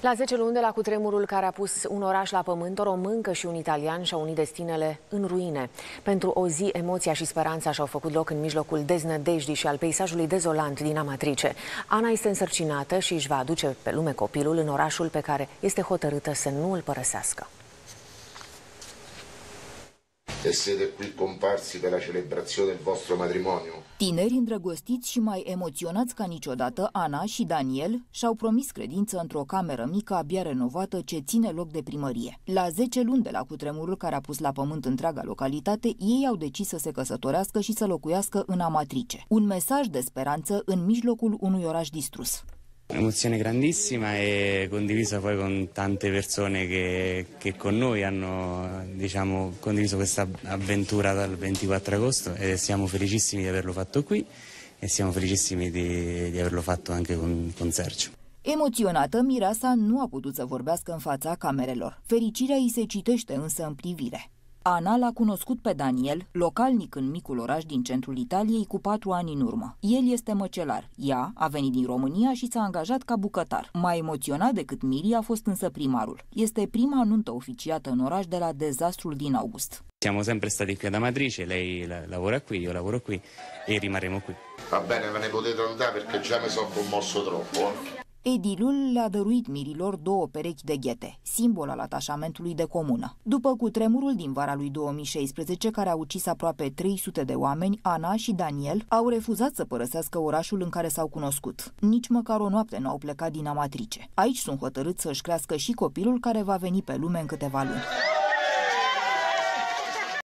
La 10 luni de la cutremurul care a pus un oraș la pământ, o româncă și un italian și-au unit destinele în ruine. Pentru o zi, emoția și speranța și-au făcut loc în mijlocul deznădejdii și al peisajului dezolant din Amatrice. Ana este însărcinată și își va aduce pe lume copilul în orașul pe care este hotărâtă să nu îl părăsească. E siete qui comparsi per la celebrazione del vostro matrimonio. Tineri îndrăgostiți și mai emoționați ca niciodată, Ana și Daniel și-au promis credință într-o cameră mică abia renovată ce ține loc de primărie. La 10 luni de la cutremurul care a pus la pământ întreaga localitate, ei au decis să se căsătorească și să locuiască în Amatrice. Un mesaj de speranță în mijlocul unui oraș distrus. Emozione grandissima e condivisa poi con tante persone che, che con noi hanno diciamo, condiviso questa avventura dal 24 agosto e siamo felicissimi di averlo fatto qui e siamo felicissimi di, di averlo fatto anche con, con Sergio. Emoționată, Mireasa nu a putut să vorbească în fața camerelor. Fericirea îi se citește însă în privire. Ana l-a cunoscut pe Daniel, localnic în micul oraș din centrul Italiei, cu patru ani în urmă. El este măcelar. Ea a venit din România și s-a angajat ca bucătar. Mai emoționat decât Miri a fost însă primarul. Este prima nuntă oficiată în oraș de la dezastrul din august. Siamo sempre stati qui da Amatrice, lei la lavora qui, io lavoro qui e rimarremo qui. Va bene, ve ne potete andare perché già mi sono commosso troppo. Eh. Edilul le-a dăruit mirilor două perechi de ghete, simbol al atașamentului de comună. După cutremurul din vara lui 2016, care a ucis aproape 300 de oameni, Ana și Daniel au refuzat să părăsească orașul în care s-au cunoscut. Nici măcar o noapte nu au plecat din Amatrice. Aici sunt hotărât să-și crească și copilul care va veni pe lume în câteva luni.